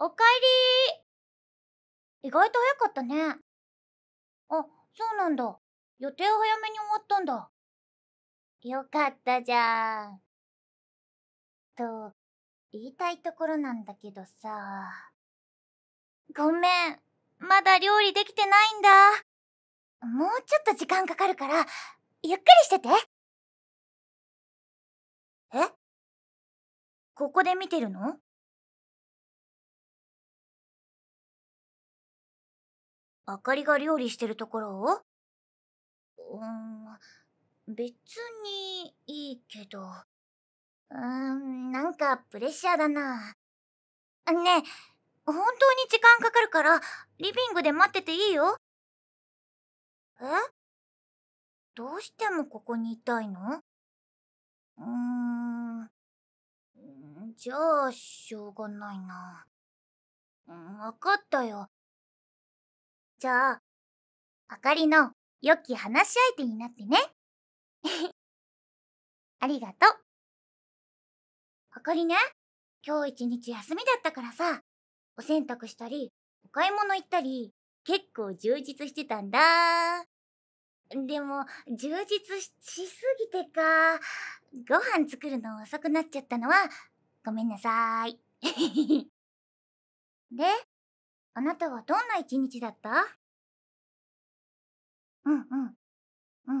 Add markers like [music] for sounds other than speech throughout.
おかえり意外と早かったね。あ、そうなんだ。予定早めに終わったんだ。よかったじゃん。と、言いたいところなんだけどさ。ごめん。まだ料理できてないんだ。もうちょっと時間かかるから、ゆっくりしてて。えここで見てるのあかりが料理してるところをうん、別にいいけど。うーん、なんかプレッシャーだな。ねえ、本当に時間かかるから、リビングで待ってていいよ。えどうしてもここにいたいのうーん、じゃあ、しょうがないな。わかったよ。じゃあ、あかりの良き話し相手になってね。[laughs] ありがとう。あかりね、今日一日休みだったからさ、お洗濯したり、お買い物行ったり、結構充実してたんだ。でも、充実しすぎてか、ご飯作るの遅くなっちゃったのは、ごめんなさい。[laughs] で、あなたはどんな一日だったうんうんう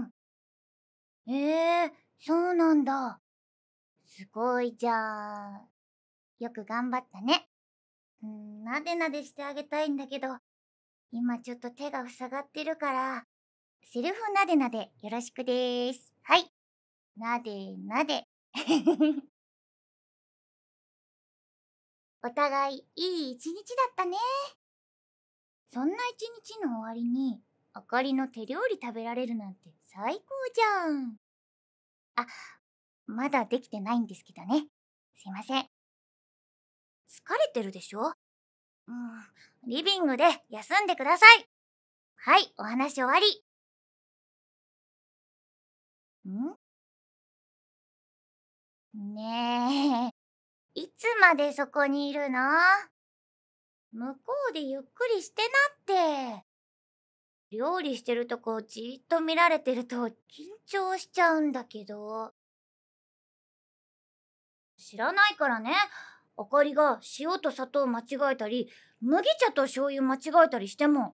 んえー、そうなんだすごいじゃあ。よく頑張ったねうんなでなでしてあげたいんだけど今ちょっと手が塞がってるからセルフなでなでよろしくですはいなでなで [laughs] お互いいい一日だったね。そんな一日の終わりに、あかりの手料理食べられるなんて最高じゃん。あ、まだできてないんですけどね。すいません。疲れてるでしょうん、リビングで休んでください。はい、お話終わり。んねえ、いつまでそこにいるの向こうでゆっくりしてなって。料理してるとこじっと見られてると緊張しちゃうんだけど。知らないからね。あかりが塩と砂糖間違えたり、麦茶と醤油間違えたりしても。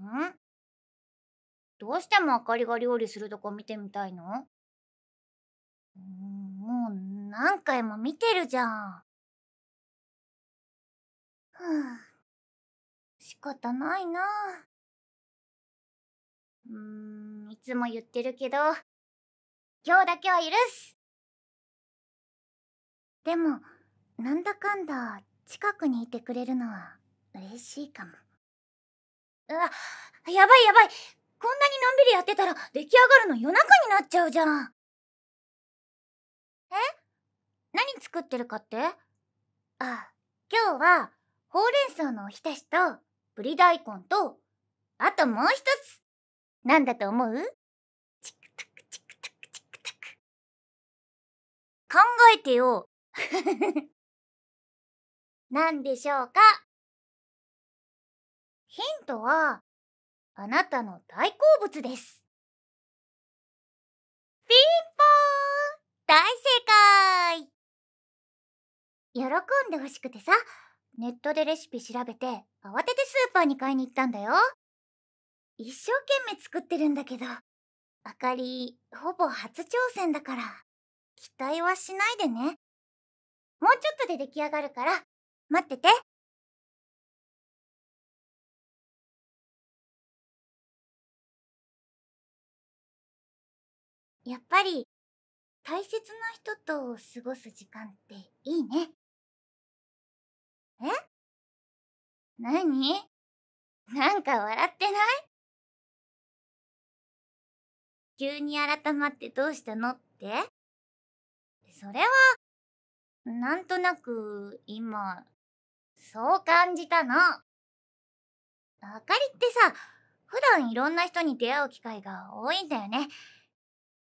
んどうしてもあかりが料理するとこ見てみたいのん何回も見てるじゃん。ふぅ、仕方ないな。うーん、いつも言ってるけど、今日だけは許すでも、なんだかんだ近くにいてくれるのは嬉しいかも。うわ、やばいやばいこんなにのんびりやってたら出来上がるの夜中になっちゃうじゃんえ作ってるかってあ今日はほうれん草のおひたしとぶり大根とあともう一つなんだと思うチクタクチクタクチクタク考えてよ何 [laughs] でしょうかヒントはあなたの大好物ですピンポーン大正解喜んでほしくてさネットでレシピ調べて慌ててスーパーに買いに行ったんだよ一生懸命作ってるんだけどあかりほぼ初挑戦だから期待はしないでねもうちょっとで出来上がるから待っててやっぱり大切な人と過ごす時間っていいね。え何なんか笑ってない急に改まってどうしたのってそれは、なんとなく、今、そう感じたの。あかりってさ、普段いろんな人に出会う機会が多いんだよね。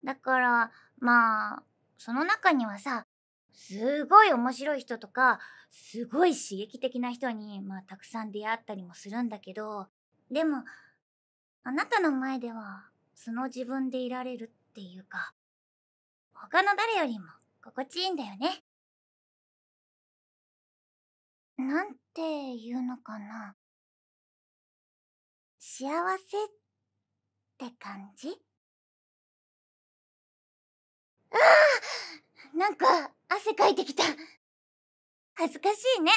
だから、まあ、その中にはさ、すごい面白い人とかすごい刺激的な人に、まあ、たくさん出会ったりもするんだけどでもあなたの前ではその自分でいられるっていうか他の誰よりも心地いいんだよね。なんて言うのかな幸せって感じああなんか汗かいてきた。恥ずかしいね。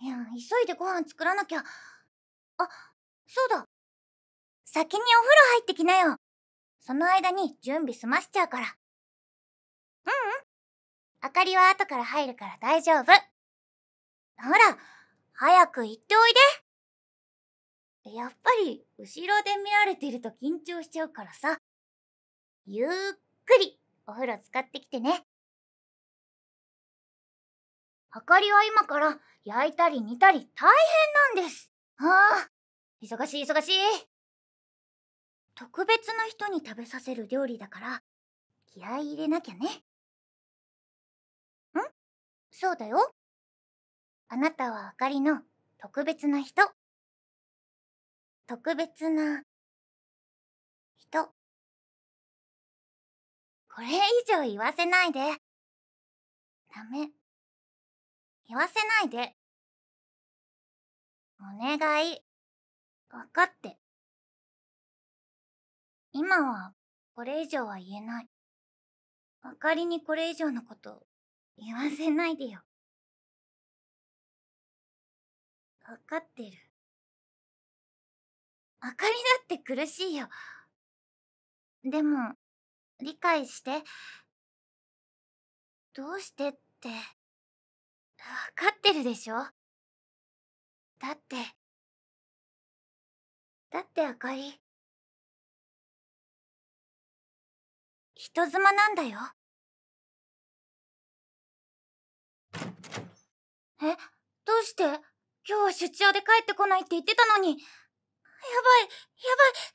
いや、急いでご飯作らなきゃ。あ、そうだ。先にお風呂入ってきなよ。その間に準備済ましちゃうから。ううん。あかりは後から入るから大丈夫。ほら、早く行っておいで。やっぱり、後ろで見られてると緊張しちゃうからさ。ゆっくり、お風呂使ってきてね。あかりは今から焼いたり煮たり大変なんです。ああ、忙しい忙しい。特別な人に食べさせる料理だから、気合い入れなきゃね。んそうだよ。あなたはあかりの特別な人。特別な人。これ以上言わせないで。ダメ。言わせないで。お願い。わかって。今は、これ以上は言えない。あかりにこれ以上のこと、言わせないでよ。わかってる。あかりだって苦しいよ。でも、理解して。どうしてって。分かってるでしょだってだってあかり人妻なんだよえどうして今日は出張で帰ってこないって言ってたのにやばいやばい